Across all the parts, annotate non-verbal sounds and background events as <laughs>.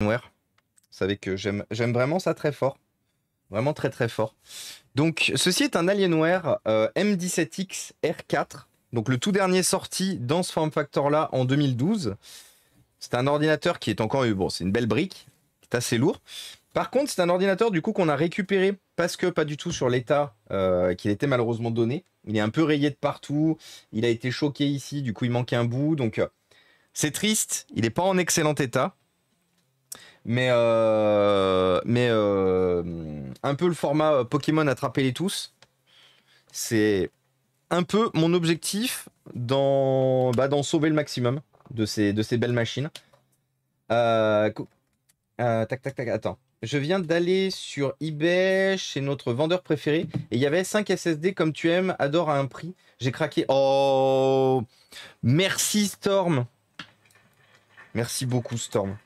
Vous savez que j'aime vraiment ça très fort. Vraiment très très fort. Donc ceci est un Alienware euh, M17X R4. Donc le tout dernier sorti dans ce form factor là en 2012. C'est un ordinateur qui est encore bon, c'est une belle brique, c'est assez lourd. Par contre, c'est un ordinateur du coup qu'on a récupéré parce que pas du tout sur l'état euh, qu'il était malheureusement donné. Il est un peu rayé de partout, il a été choqué ici, du coup il manque un bout, donc euh, c'est triste. Il n'est pas en excellent état mais euh, mais euh, un peu le format euh, Pokémon attraper les tous. C'est un peu mon objectif dans bah, sauver le maximum de ces de ces belles machines. tac, tac, tac, attends. Je viens d'aller sur eBay chez notre vendeur préféré et il y avait 5 SSD comme tu aimes, adore à un prix. J'ai craqué. Oh Merci Storm Merci beaucoup Storm.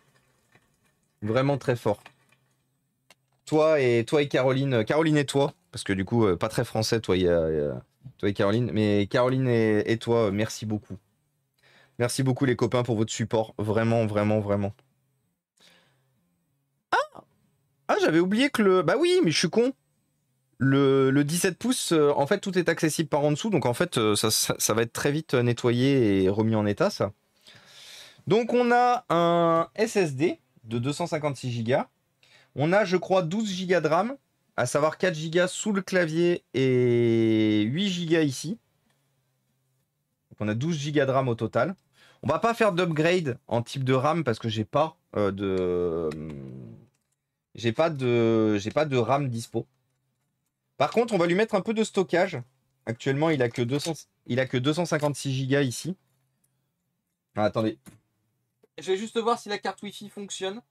Vraiment très fort. Toi et, toi et Caroline, Caroline et toi, parce que du coup, euh, pas très français, toi et, toi Caroline, mais Caroline et, toi, euh, merci beaucoup. Merci beaucoup les copains pour votre support. Vraiment, vraiment, vraiment. Ah Ah, j'avais oublié que le... Bah oui, mais je suis con. Le, 17 pouces, euh, en fait, tout est accessible par en dessous. Donc, en fait, ça, ça, va être très vite nettoyé et remis en état, ça. Donc, on a un SSD de 256 Go. On a, je crois, 12 Go de RAM, à savoir 4 Go sous le clavier et 8 Go ici. Donc on a 12 Go de RAM au total. On va pas faire d'upgrade en type de RAM parce que j'ai pas euh, de j'ai pas de j'ai pas de RAM dispo. Par contre, on va lui mettre un peu de stockage. Actuellement, il a que 200 il a que 256 Go ici. Ah, attendez, je vais juste voir si la carte Wi-Fi fonctionne.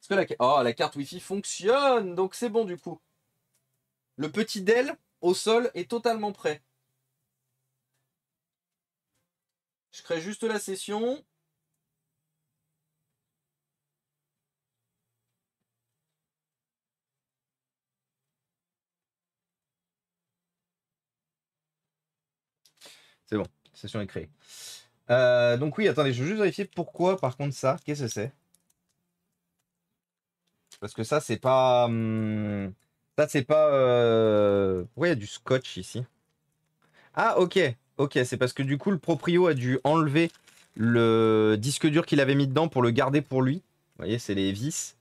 ce que la... Oh, la carte Wi-Fi fonctionne Donc c'est bon du coup. Le petit Dell au sol est totalement prêt. Je crée juste la session. C'est bon, session est créée. Euh, donc oui, attendez, je veux juste vérifier pourquoi, par contre, ça, qu'est-ce que c'est Parce que ça, c'est pas... Hmm, ça, c'est pas... Euh... Pourquoi il y a du scotch ici Ah, ok, ok, c'est parce que du coup, le proprio a dû enlever le disque dur qu'il avait mis dedans pour le garder pour lui. Vous voyez, c'est les vis.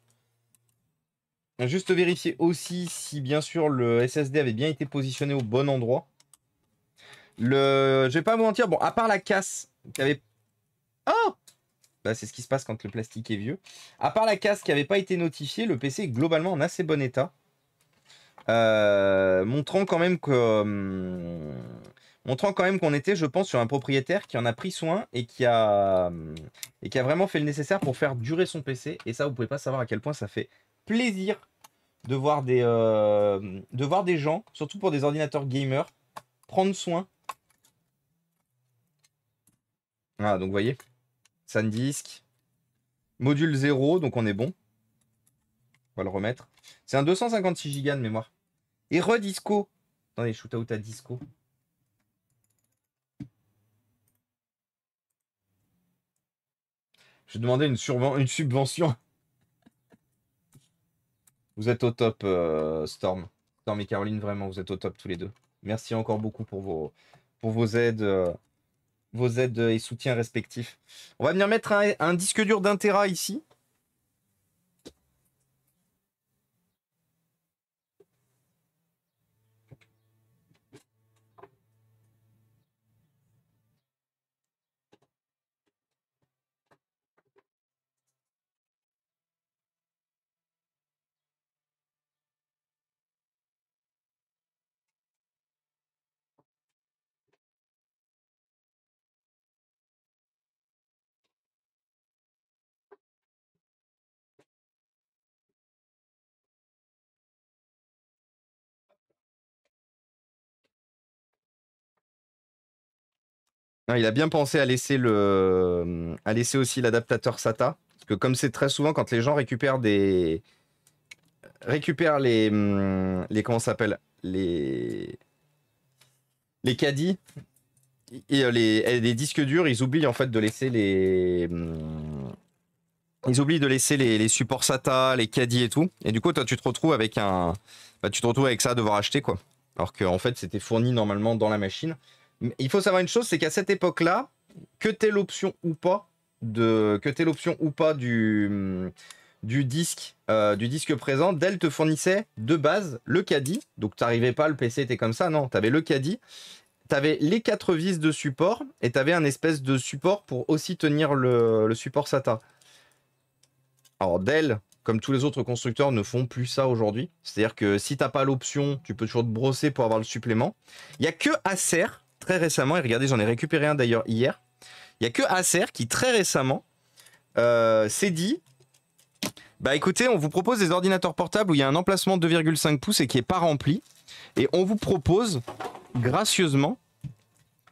Juste vérifier aussi si, bien sûr, le SSD avait bien été positionné au bon endroit. Le... Je vais pas vous mentir, bon, à part la casse qui avait... Oh bah, C'est ce qui se passe quand le plastique est vieux. À part la casse qui n'avait pas été notifiée, le PC est globalement en assez bon état. Euh, montrant quand même que... Euh, montrant quand même qu'on était, je pense, sur un propriétaire qui en a pris soin et qui a, euh, et qui a vraiment fait le nécessaire pour faire durer son PC. Et ça, vous pouvez pas savoir à quel point ça fait plaisir de voir des, de voir des gens, surtout pour des ordinateurs gamers, prendre soin. Ah, donc vous voyez, SanDisk, module 0, donc on est bon. On va le remettre. C'est un 256 Go de mémoire. Et redisco. Attendez, shootout à disco. Je demandais une, une subvention. Vous êtes au top, euh, Storm. Storm et Caroline, vraiment, vous êtes au top tous les deux. Merci encore beaucoup pour vos, pour vos aides. Euh, vos aides et soutiens respectifs. On va venir mettre un, un disque dur d'un Tera ici. il a bien pensé à laisser, le, à laisser aussi l'adaptateur SATA. Parce que comme c'est très souvent quand les gens récupèrent des. récupèrent les. Hum, les comment s'appelle Les. Les caddies euh, et les, disques durs, ils oublient en fait de laisser les. Hum, ils oublient de laisser les, supports SATA, les caddies et tout. Et du coup, toi, tu te retrouves avec un. Bah, tu te retrouves avec ça à devoir acheter, quoi. Alors qu'en fait, c'était fourni normalement dans la machine. Il faut savoir une chose, c'est qu'à cette époque-là, que t'aies l'option ou pas de que l'option ou pas du du disque euh, du disque présent, Dell te fournissait de base le caddie. Donc t'arrivais pas, le PC était comme ça, non, t'avais le caddie. T'avais les quatre vis de support et t'avais un espèce de support pour aussi tenir le, support SATA. Alors Dell, comme tous les autres constructeurs, ne font plus ça aujourd'hui. C'est-à-dire que si t'as pas l'option, tu peux toujours te brosser pour avoir le supplément. Il y a que Acer très récemment, et regardez, j'en ai récupéré un d'ailleurs hier, il n'y a que Acer qui très récemment euh, s'est dit, bah écoutez, on vous propose des ordinateurs portables où il y a un emplacement de 2,5 pouces et qui n'est pas rempli, et on vous propose gracieusement,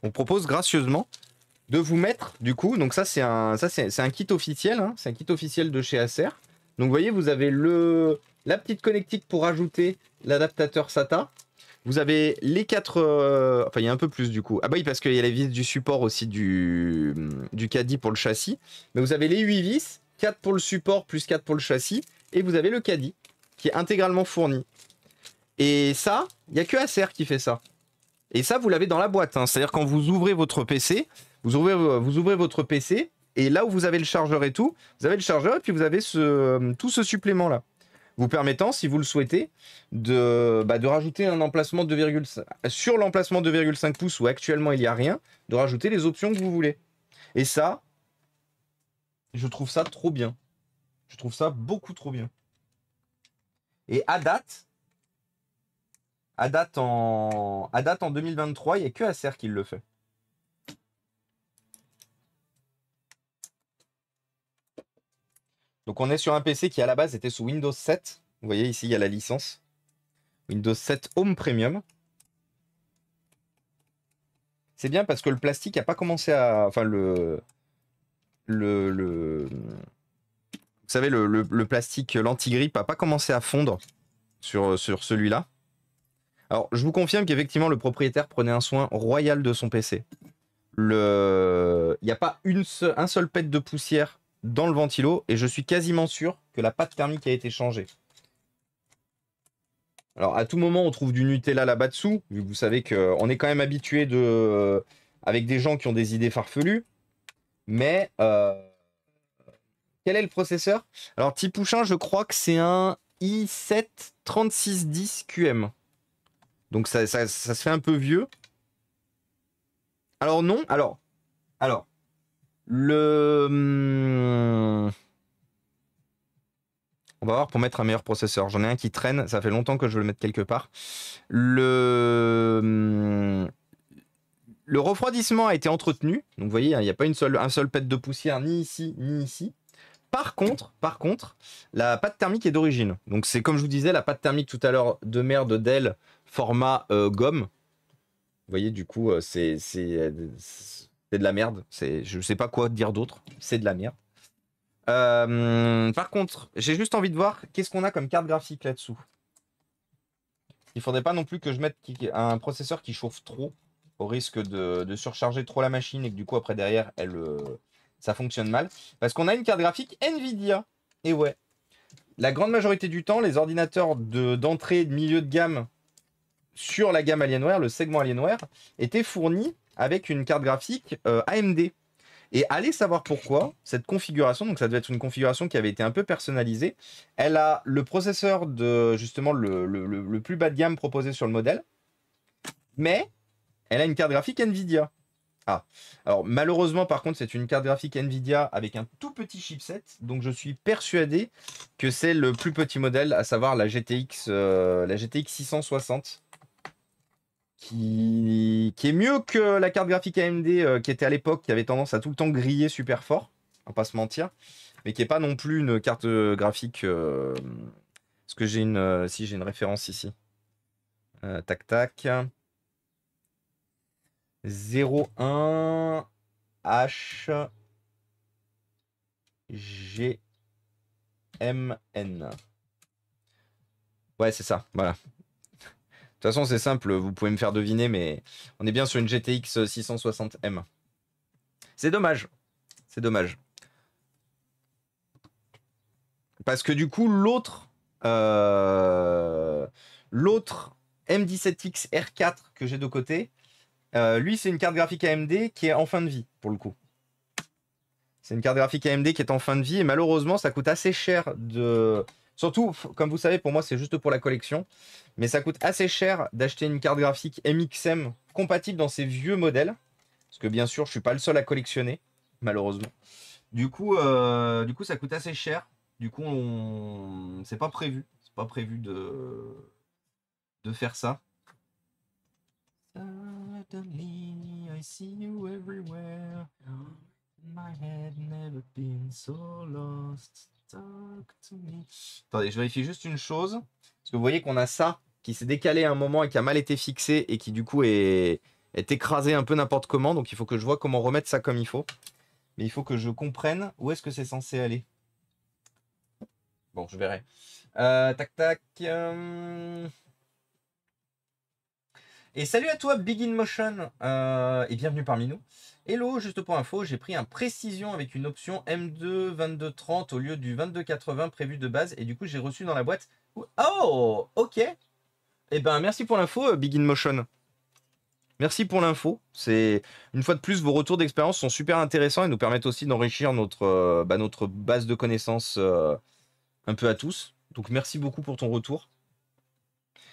on propose gracieusement de vous mettre du coup, donc ça c'est un, ça c'est, un kit officiel, hein, c'est un kit officiel de chez Acer. Donc vous voyez, vous avez le, la petite connectique pour ajouter l'adaptateur SATA, vous avez les quatre. Euh, enfin, il y a un peu plus du coup. Ah, bah oui, parce qu'il y a les vis du support aussi du, du caddie pour le châssis. Mais vous avez les 8 vis, 4 pour le support plus 4 pour le châssis. Et vous avez le caddie qui est intégralement fourni. Et ça, il n'y a que Acer qui fait ça. Et ça, vous l'avez dans la boîte. Hein. C'est-à-dire quand vous ouvrez votre PC, vous ouvrez, vous ouvrez votre PC. Et là où vous avez le chargeur et tout, vous avez le chargeur et puis vous avez ce, tout ce supplément là vous permettant, si vous le souhaitez, de, bah, de rajouter un emplacement 2,5 sur l'emplacement 2,5 pouces où actuellement il n'y a rien, de rajouter les options que vous voulez. Et ça, je trouve ça trop bien. Je trouve ça beaucoup trop bien. Et à date, à date en, à date en 2023, il n'y a que Acer qui le fait. Donc on est sur un PC qui à la base était sous Windows 7. Vous voyez ici, il y a la licence. Windows 7 Home Premium. C'est bien parce que le plastique n'a pas commencé à... Enfin, le... Le... Vous savez, le, plastique, l'anti-grippe n'a pas commencé à fondre sur, sur celui-là. Alors, je vous confirme qu'effectivement, le propriétaire prenait un soin royal de son PC. Le... Il n'y a pas une un seul pet de poussière dans le ventilo et je suis quasiment sûr que la pâte thermique a été changée. Alors à tout moment on trouve du Nutella là-bas dessous, vu que vous savez qu'on euh, est quand même habitué de euh, avec des gens qui ont des idées farfelues. Mais euh, quel est le processeur Alors Tipouchin, je crois que c'est un i7 3610QM. Donc ça, ça, ça se fait un peu vieux. Alors non, alors alors le. Hmm. On va voir pour mettre un meilleur processeur. J'en ai un qui traîne, ça fait longtemps que je veux le mettre quelque part. Le, hmm. refroidissement a été entretenu. Donc vous voyez, hein, il n'y a pas une seule, un seul pet de poussière ni ici ni ici. Par contre, par contre, la pâte thermique est d'origine. Donc c'est comme je vous disais, la pâte thermique tout à l'heure de merde Dell format euh, gomme. Vous voyez, du coup, euh, c'est euh, c'est de la merde. C'est, je sais pas quoi dire d'autre. C'est de la merde. Euh, par contre, j'ai juste envie de voir qu'est-ce qu'on a comme carte graphique là-dessous. Il ne faudrait pas non plus que je mette un processeur qui chauffe trop au risque de, surcharger trop la machine et que du coup après derrière elle euh, ça fonctionne mal. Parce qu'on a une carte graphique Nvidia. Et ouais. La grande majorité du temps, les ordinateurs d'entrée, de, de milieu de gamme sur la gamme Alienware, le segment Alienware, étaient fournis avec une carte graphique euh, AMD. Et allez savoir pourquoi cette configuration, donc ça devait être une configuration qui avait été un peu personnalisée, elle a le processeur de justement le, plus bas de gamme proposé sur le modèle, mais elle a une carte graphique Nvidia. Ah, alors malheureusement par contre c'est une carte graphique Nvidia avec un tout petit chipset, donc je suis persuadé que c'est le plus petit modèle, à savoir la GTX, euh, la GTX 660 qui, est mieux que la carte graphique AMD euh, qui était à l'époque, qui avait tendance à tout le temps griller super fort, on hein, va pas se mentir, mais qui est pas non plus une carte euh, graphique. Est-ce euh, que j'ai une. si, j'ai une référence ici. tac, tac. 01 H G M N. Ouais, c'est ça, voilà. De toute façon, c'est simple, vous pouvez me faire deviner, mais on est bien sur une GTX 660M. C'est dommage. C'est dommage. Parce que du coup, l'autre. Euh, l'autre M17X R4 que j'ai de côté, euh, lui, c'est une carte graphique AMD qui est en fin de vie, pour le coup. C'est une carte graphique AMD qui est en fin de vie, et malheureusement, ça coûte assez cher de Surtout, comme vous savez, pour moi, c'est juste pour la collection. Mais ça coûte assez cher d'acheter une carte graphique MXM compatible dans ces vieux modèles. Parce que bien sûr, je ne suis pas le seul à collectionner, malheureusement. Du coup, euh, du coup ça coûte assez cher. Du coup, on... c'est pas prévu. C'est pas prévu de... de faire ça. My head never been so lost. Attendez, je vérifie juste une chose. vous voyez qu'on a ça qui s'est décalé à un moment et qui a mal été fixé et qui du coup est, est écrasé un peu n'importe comment. Donc il faut que je vois comment remettre ça comme il faut. Mais il faut que je comprenne où est-ce que c'est censé aller. Bon, je verrai. Euh, tac tac. Euh. Et salut à toi, Big In Motion, euh, et bienvenue parmi nous. Hello, juste pour info, j'ai pris un précision avec une option M2 2230 au lieu du 2280 prévu de base et du coup j'ai reçu dans la boîte. Oh, ok. Eh ben merci pour l'info, euh, Begin Motion. Merci pour l'info. C'est une fois de plus, vos retours d'expérience sont super intéressants et nous permettent aussi d'enrichir notre, euh, bah, notre base de connaissances euh, un peu à tous. Donc merci beaucoup pour ton retour.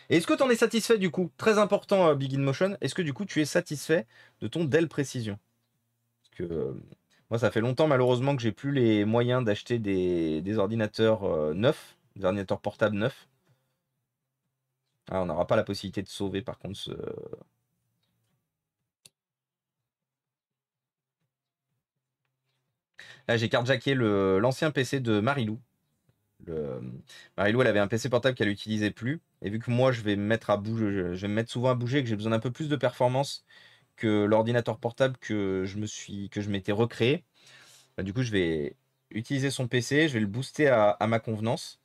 Est-ce que tu en es satisfait du coup Très important, Begin Motion. Est-ce que du coup tu es satisfait de ton Dell Précision euh, moi, ça fait longtemps, malheureusement, que j'ai plus les moyens d'acheter des, ordinateurs euh, neufs, des ordinateurs portables neufs. Ah, on n'aura pas la possibilité de sauver, par contre, ce... Là, j'ai carjacké l'ancien PC de Marilou. Le... Marilou, elle avait un PC portable qu'elle n'utilisait plus. Et vu que moi, je vais me mettre à bouger, je vais me mettre souvent à bouger, que j'ai besoin d'un peu plus de performance, que l'ordinateur portable que je me suis que je m'étais recréé. Bah, du coup, je vais utiliser son PC, je vais le booster à, ma convenance.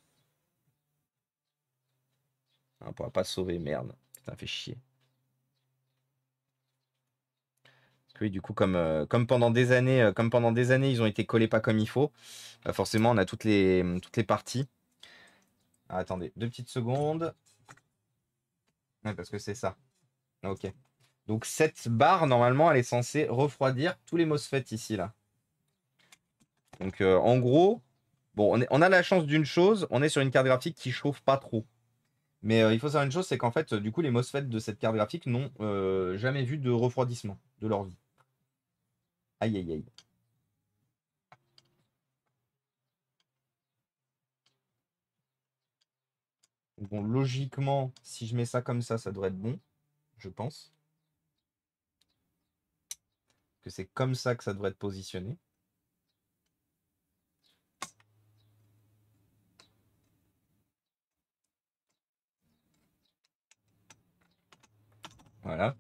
On ah, on pourra pas sauver, merde. Putain, fait chier. oui, du coup, comme, euh, comme, pendant des années, euh, comme pendant des années, ils ont été collés pas comme il faut, bah, forcément, on a toutes les, mm, toutes les parties. Ah, attendez, deux petites secondes. parce que c'est ça. Ok. Donc cette barre, normalement, elle est censée refroidir tous les MOSFET ici, là. Donc euh, en gros, bon, on, a la chance d'une chose, on est sur une carte graphique qui chauffe pas trop. Mais euh, il faut savoir une chose, c'est qu'en fait, du coup, les MOSFET de cette carte graphique n'ont euh, jamais vu de refroidissement de leur vie. Aïe, aïe, aïe. Bon, logiquement, si je mets ça comme ça, ça devrait être bon, je pense que c'est comme ça que ça devrait être positionné. Voilà.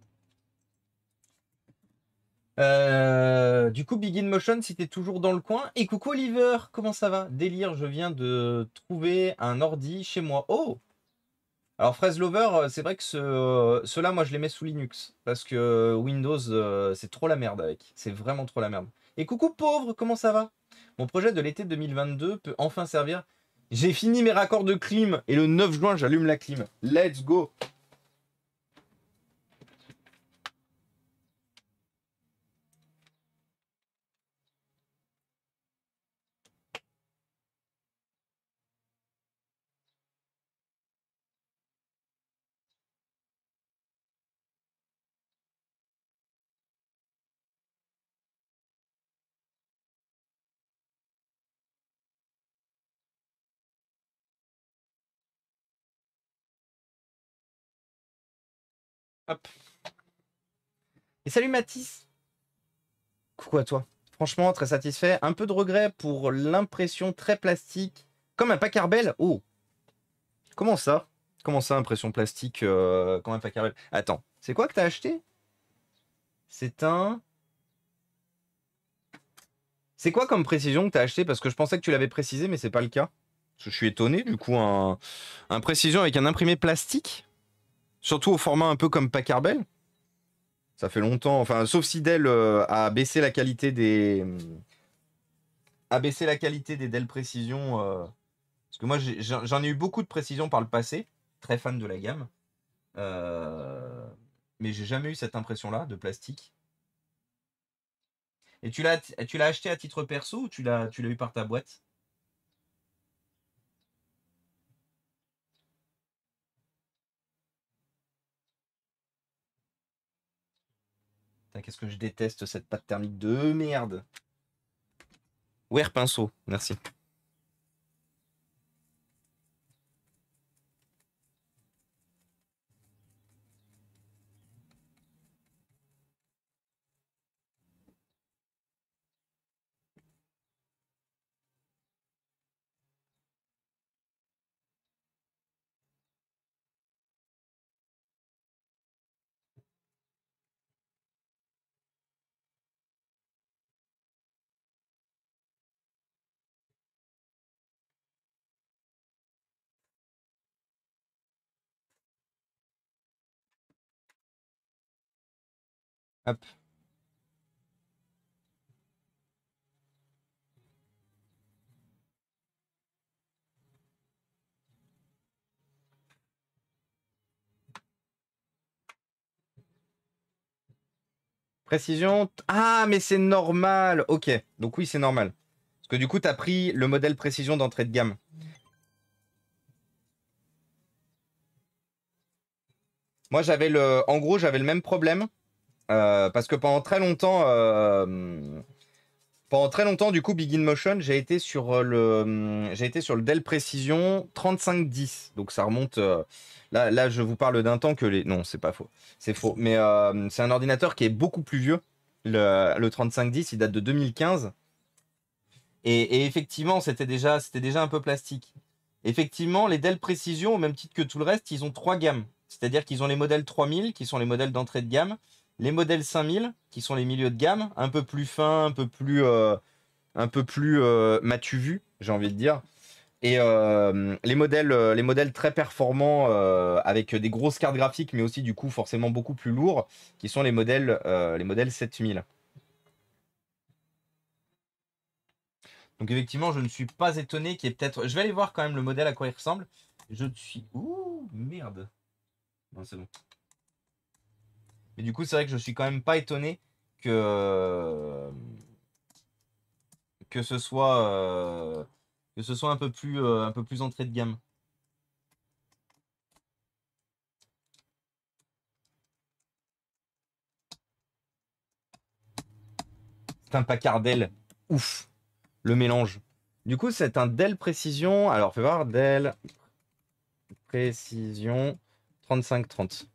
Euh, du coup, Begin Motion, si t'es toujours dans le coin. Et coucou Oliver, comment ça va Délire, je viens de trouver un ordi chez moi. Oh alors Fraise Lover, euh, c'est vrai que ce, euh, ceux-là, moi, je les mets sous Linux parce que Windows, euh, c'est trop la merde avec. C'est vraiment trop la merde. Et coucou pauvre, comment ça va Mon projet de l'été 2022 peut enfin servir. J'ai fini mes raccords de clim et le 9 juin, j'allume la clim. Let's go Et salut Mathis. Coucou à toi. Franchement, très satisfait. Un peu de regret pour l'impression très plastique. Comme un pacarbel Oh Comment ça Comment ça, impression plastique euh, Comme un pacarbel Attends, c'est quoi que t'as acheté C'est un... C'est quoi comme précision que t'as acheté Parce que je pensais que tu l'avais précisé, mais c'est pas le cas. Je suis étonné, du coup, un précision avec un imprimé plastique Surtout au format un peu comme Packard Ça fait longtemps. Enfin, sauf si Dell euh, a baissé la qualité des. A baissé la qualité des Dell Précision. Euh, parce que moi, j'en ai, eu beaucoup de précision par le passé. Très fan de la gamme. Euh, mais j'ai jamais eu cette impression-là de plastique. Et tu l'as acheté à titre perso ou tu l'as eu par ta boîte qu'est-ce que je déteste cette pâte thermique de merde. Where pinceau Merci. Précision. Ah, mais c'est normal. Ok. Donc oui, c'est normal. Parce que du coup, tu as pris le modèle précision d'entrée de gamme. Moi, j'avais le. En gros, j'avais le même problème. Euh, parce que pendant très longtemps, euh, pendant très longtemps, du coup, Begin Motion, j'ai été sur euh, le, hum, j'ai été sur le Dell Precision 3510. Donc ça remonte. là, là, je vous parle d'un temps que les. Non, c'est pas faux. C'est faux. Mais c'est un ordinateur qui est beaucoup plus vieux. Le, le 3510, il date de 2015. Et, et effectivement, c'était déjà, c'était déjà un peu plastique. Effectivement, les Dell Precision, au même titre que tout le reste, ils ont trois gammes. C'est-à-dire qu'ils ont les modèles 3000, qui sont les modèles d'entrée de gamme les modèles 5000, qui sont les milieux de gamme, un peu plus fins, un peu plus, euh, un peu plus euh, vu, j'ai envie de dire. Et euh, les, modèles, les modèles très performants avec des grosses cartes graphiques, mais aussi du coup forcément beaucoup plus lourds, qui sont les modèles, les modèles 7000. Donc effectivement, je ne suis pas étonné qu'il y ait peut-être... Je vais aller voir quand même le modèle à quoi il ressemble. Je suis... Ouh, merde. Non, c'est bon. Et du coup, c'est vrai que je suis quand même pas étonné que euh, que ce soit euh, que ce soit un peu plus euh, un peu plus entrée de gamme. C'est un Packard Dell. Ouf, le mélange. Du coup, c'est un Dell Précision. Alors, fais voir Dell Précision 3530.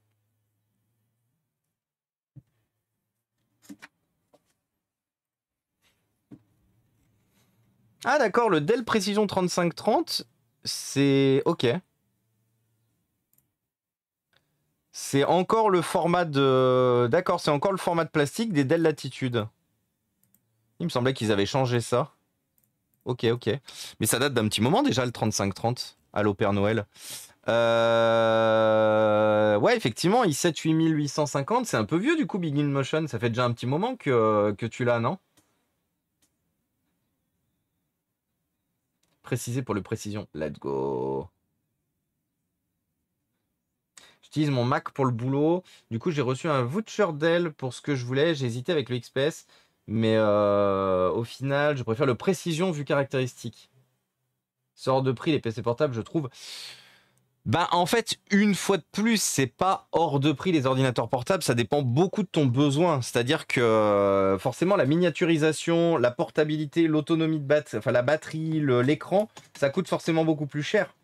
Ah d'accord, le Dell Precision 3530, c'est ok. C'est encore le format de... D'accord, c'est encore le format de plastique des Dell Latitude. Il me semblait qu'ils avaient changé ça. Ok, ok. Mais ça date d'un petit moment déjà, le 3530, à Père Noël. Euh, ouais, effectivement, i7 8850, c'est un peu vieux du coup, Begin Motion. Ça fait déjà un petit moment que, que tu l'as, non Préciser pour le précision. Let's go. J'utilise mon Mac pour le boulot. Du coup, j'ai reçu un voucher Dell pour ce que je voulais. J'ai hésité avec le XPS. Mais euh, au final, je préfère le précision vu caractéristique. Sort de prix, les PC portables, je trouve bah, en fait, une fois de plus, c'est pas hors de prix les ordinateurs portables, ça dépend beaucoup de ton besoin. C'est-à-dire que euh, forcément la miniaturisation, la portabilité, l'autonomie de batterie, enfin la batterie, l'écran, ça coûte forcément beaucoup plus cher.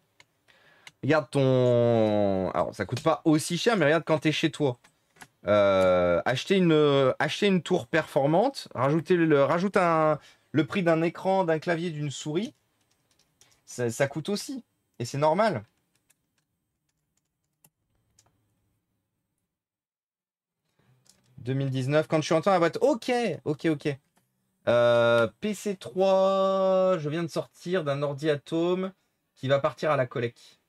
Regarde ton. Alors ça coûte pas aussi cher, mais regarde quand t'es chez toi. Euh, acheter, une, acheter une tour performante, rajouter le, rajoute un, le prix d'un écran, d'un clavier, d'une souris, ça coûte aussi. Et c'est normal. 2019. Quand je suis rentré dans la boîte, ok, ok, ok. Euh, PC3, je viens de sortir d'un ordi Atom qui va partir à la collecte.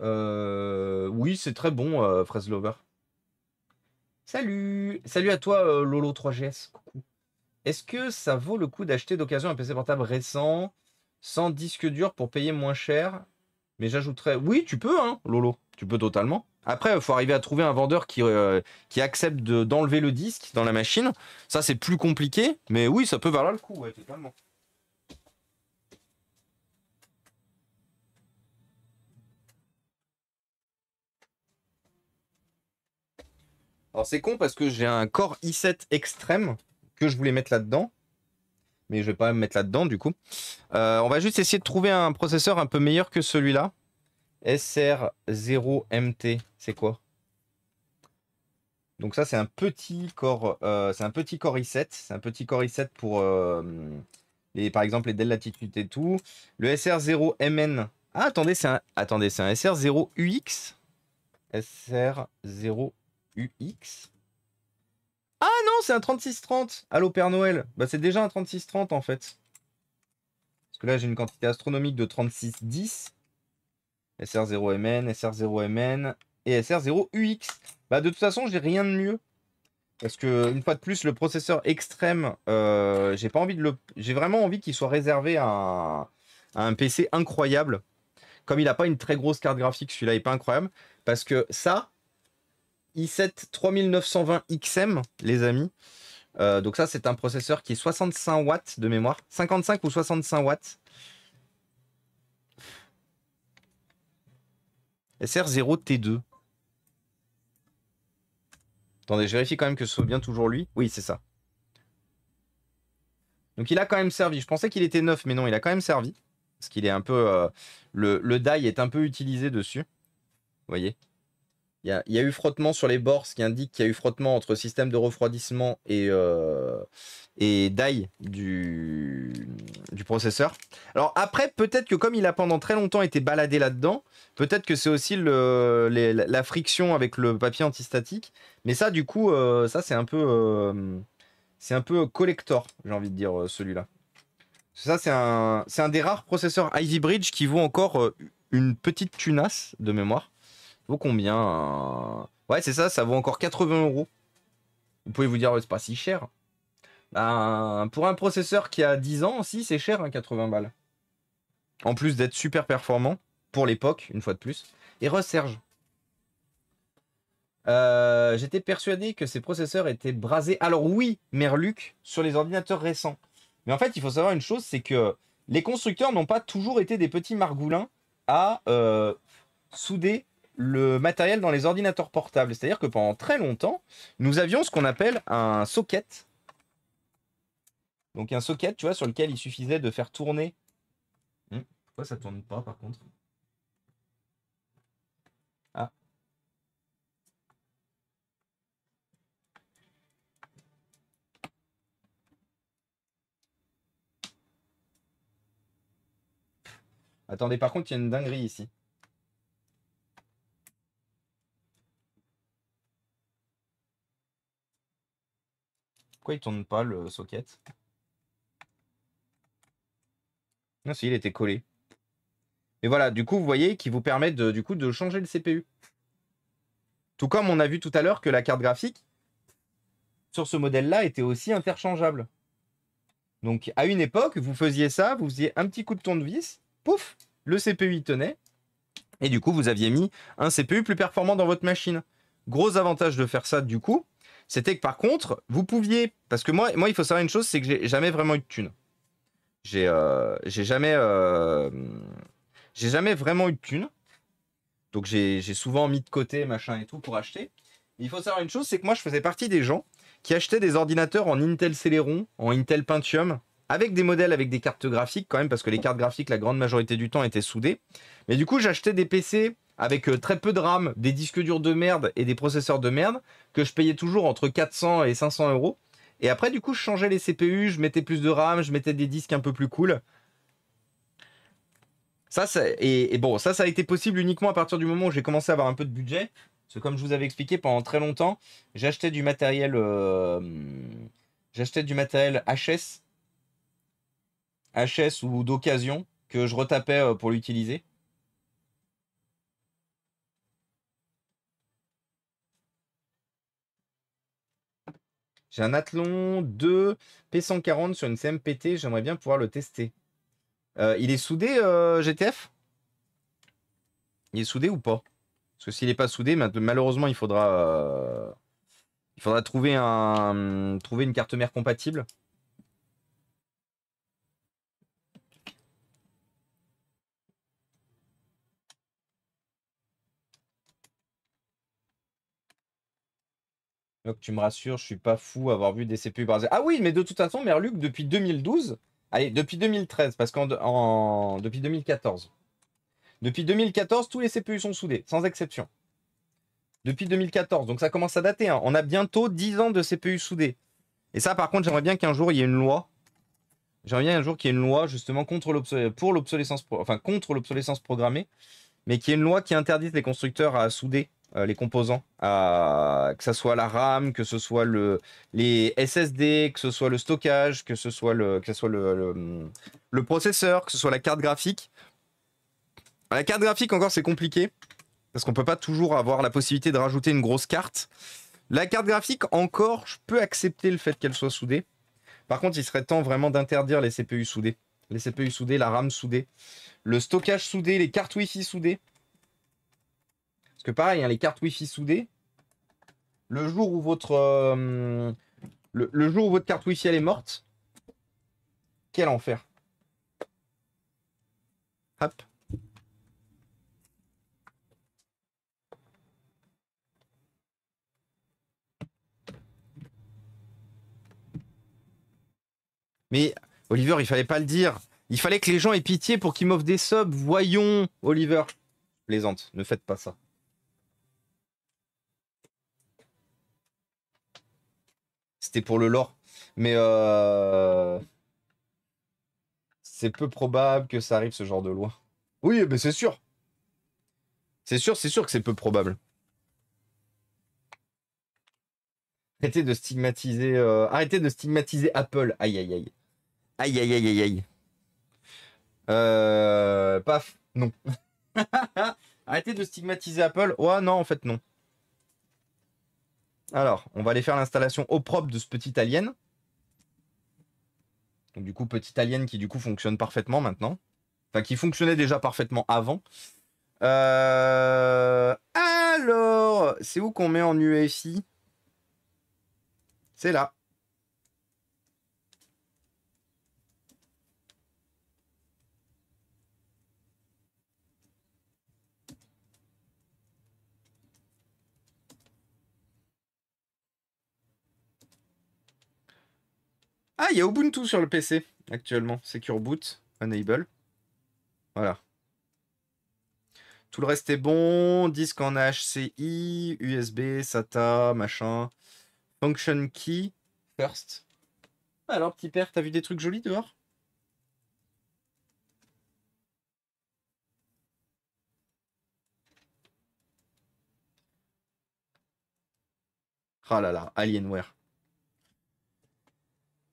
Euh, oui, c'est très bon, euh, Fraise Lover. Salut Salut à toi, euh, Lolo3GS. Coucou. Est-ce que ça vaut le coup d'acheter d'occasion un PC portable récent, sans disque dur, pour payer moins cher Mais j'ajouterais... Oui, tu peux, hein, Lolo. Tu peux totalement. Après, il faut arriver à trouver un vendeur qui, euh, qui accepte d'enlever le disque dans la machine. Ça, c'est plus compliqué, mais oui, ça peut valoir le coup, Alors, c'est con parce que j'ai un Core i7 extrême que je voulais mettre là-dedans. Mais je ne vais pas me mettre là-dedans, du coup. Euh, on va juste essayer de trouver un processeur un peu meilleur que celui-là. SR0MT, c'est quoi Donc ça, c'est un petit corps, euh, c'est un petit corps i7, c'est un petit corps i7 pour euh, les, par exemple les Dell Latitude et tout. Le SR0MN. Ah attendez, c'est un, attendez, c'est un SR0UX. SR0UX. Ah non, c'est un 3630. Allô Père Noël. Bah, c'est déjà un 3630 en fait. Parce que là j'ai une quantité astronomique de 3610. SR0MN, SR0MN et SR0UX. Bah, de toute façon, j'ai rien de mieux. Parce que, une fois de plus, le processeur extrême, euh, j'ai pas envie de le. J'ai vraiment envie qu'il soit réservé à un, PC incroyable. Comme il n'a pas une très grosse carte graphique, celui-là n'est pas incroyable. Parce que ça, i7 3920 XM, les amis. Euh, donc ça, c'est un processeur qui est 65 watts de mémoire, 55 ou 65 watts. SR0T2. Attendez, je vérifie quand même que ce soit bien toujours lui. Oui, c'est ça. Donc il a quand même servi. Je pensais qu'il était neuf, mais non, il a quand même servi. Parce qu'il est un peu... Euh, le, le die est un peu utilisé dessus. Vous voyez il y a, eu frottement sur les bords, ce qui indique qu'il y a eu frottement entre système de refroidissement et, euh, et die du, du processeur. Alors après, peut-être que comme il a pendant très longtemps été baladé là-dedans, peut-être que c'est aussi le, la friction avec le papier antistatique. Mais ça, du coup, euh, ça c'est un peu... Euh, c'est un peu collector, j'ai envie de dire, celui-là. Ça, c'est un, un des rares processeurs Ivy Bridge qui vaut encore une petite tunasse de mémoire. Vaut combien Ouais, c'est ça, ça vaut encore 80 euros. Vous pouvez vous dire, c'est pas si cher. Ben, pour un processeur qui a 10 ans, si, c'est cher, un hein, 80 balles. En plus d'être super performant, pour l'époque, une fois de plus. Et resserge. Euh, j'étais persuadé que ces processeurs étaient brasés. Alors oui, Merluc, sur les ordinateurs récents. Mais en fait, il faut savoir une chose, c'est que les constructeurs n'ont pas toujours été des petits margoulins à euh, souder le matériel dans les ordinateurs portables. C'est-à-dire que pendant très longtemps, nous avions ce qu'on appelle un socket. Donc un socket, tu vois, sur lequel il suffisait de faire tourner. Hmm. Pourquoi ça tourne pas par contre Ah. Attendez, par contre, il y a une dinguerie ici. il tourne pas le socket Non, ah, si, il était collé. Et voilà, du coup, vous voyez qui vous permet de, du coup, de changer le CPU. Tout comme on a vu tout à l'heure que la carte graphique, sur ce modèle-là, était aussi interchangeable. Donc, à une époque, vous faisiez ça, vous faisiez un petit coup de tournevis, pouf, le CPU il tenait, et du coup, vous aviez mis un CPU plus performant dans votre machine. Gros avantage de faire ça, du coup, c'était que par contre, vous pouviez. Parce que moi, moi il faut savoir une chose c'est que j'ai jamais vraiment eu de thunes J'ai euh, jamais. Euh, j'ai jamais vraiment eu de thunes Donc j'ai souvent mis de côté, machin et tout, pour acheter. il faut savoir une chose c'est que moi, je faisais partie des gens qui achetaient des ordinateurs en Intel Celeron, en Intel Pentium, avec des modèles avec des cartes graphiques quand même, parce que les cartes graphiques, la grande majorité du temps, étaient soudées. Mais du coup, j'achetais des PC avec euh, très peu de RAM, des disques durs de merde et des processeurs de merde que je payais toujours entre 400 et 500 euros. Et après, du coup, je changeais les CPU, je mettais plus de RAM, je mettais des disques un peu plus cool. Ça, et, bon, ça, ça a été possible uniquement à partir du moment où j'ai commencé à avoir un peu de budget. Parce que comme je vous avais expliqué, pendant très longtemps, j'achetais du matériel, euh, j'achetais du matériel HS, HS ou d'occasion que je retapais euh, pour l'utiliser. J'ai un Athlon 2 P140 sur une CMPT, j'aimerais bien pouvoir le tester. Euh, il est soudé, euh, GTF Il est soudé ou pas Parce que s'il n'est pas soudé, malheureusement, il faudra, euh, il faudra trouver, un, hum, trouver une carte mère compatible. Donc tu me rassures, je suis pas fou à avoir vu des CPU brasés. Ah oui, mais de toute façon, Merluc, depuis 2012, allez, depuis 2013, parce qu'en depuis 2014. Depuis 2014, tous les CPU sont soudés, sans exception. Depuis 2014, donc ça commence à dater. Hein. On a bientôt 10 ans de CPU soudés. Et ça, par contre, j'aimerais bien qu'un jour, il y ait une loi. J'aimerais bien un jour qu'il y ait une loi, justement, contre pour l'obsolescence, enfin, contre l'obsolescence programmée, mais qu'il y ait une loi qui interdise les constructeurs à souder euh, les composants, que ce soit la RAM, que ce soit les SSD, que ce soit le stockage, que ce soit, le, que soit le, mm, le, processeur, que ce soit la carte graphique. La carte graphique, encore, c'est compliqué, parce qu'on ne peut pas toujours avoir la possibilité de rajouter une grosse carte. La carte graphique, encore, je peux accepter le fait qu'elle soit soudée. Par contre, il serait temps vraiment d'interdire les CPU soudés. Les CPU soudés, la RAM soudée, le stockage soudé, les cartes Wi-Fi soudées. Parce que pareil, hein, les cartes Wi-Fi soudées, le jour où votre, euh, le, jour où votre carte Wi-Fi elle est morte, quel enfer. Hop. Mais Oliver, il fallait pas le dire. Il fallait que les gens aient pitié pour qu'ils m'offrent des subs. Voyons, Oliver. Plaisante, ne faites pas ça. C'était pour le lore. Mais euh, c'est peu probable que ça arrive ce genre de loi. Oui, mais c'est sûr. C'est sûr, c'est sûr que c'est peu probable. Arrêtez de stigmatiser. Euh, arrêtez de stigmatiser Apple. Aïe aïe aïe. Aïe aïe aïe aïe euh, paf, non. <laughs> arrêtez de stigmatiser Apple. Ouais, non, en fait, non. Alors, on va aller faire l'installation au propre de ce petit alien. Donc du coup, petit alien qui du coup fonctionne parfaitement maintenant. Enfin, qui fonctionnait déjà parfaitement avant. Euh, alors, c'est où qu'on met en UFI C'est là. Ah, il y a Ubuntu sur le PC actuellement. Secure Boot, Enable. Voilà. Tout le reste est bon. Disque en HCI, USB, SATA, machin. Function Key, First. Ah, alors, petit père, t'as vu des trucs jolis dehors Ah là là, Alienware.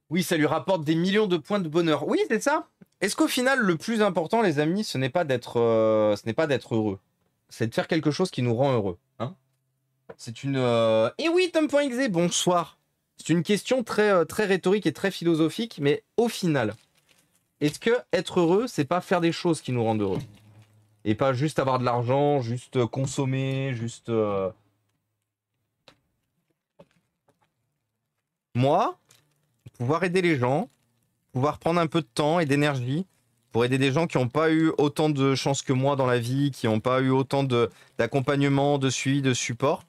Oui, ça lui rapporte des millions de points de bonheur. Oui, c'est ça. Est-ce qu'au final, le plus important, les amis, ce n'est pas d'être, euh, ce n'est pas d'être heureux, c'est de faire quelque chose qui nous rend heureux. Hein c'est une. Euh, eh oui, Tom.exe, bonsoir. C'est une question très, euh, très rhétorique et très philosophique, mais au final, est-ce que être heureux, c'est pas faire des choses qui nous rendent heureux et pas juste avoir de l'argent, juste consommer, juste. Moi, pouvoir aider les gens, pouvoir prendre un peu de temps et d'énergie pour aider des gens qui n'ont pas eu autant de chance que moi dans la vie, qui n'ont pas eu autant d'accompagnement, de, de suivi, de support,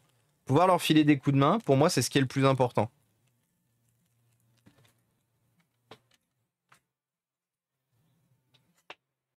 pouvoir leur filer des coups de main, pour moi, c'est ce qui est le plus important.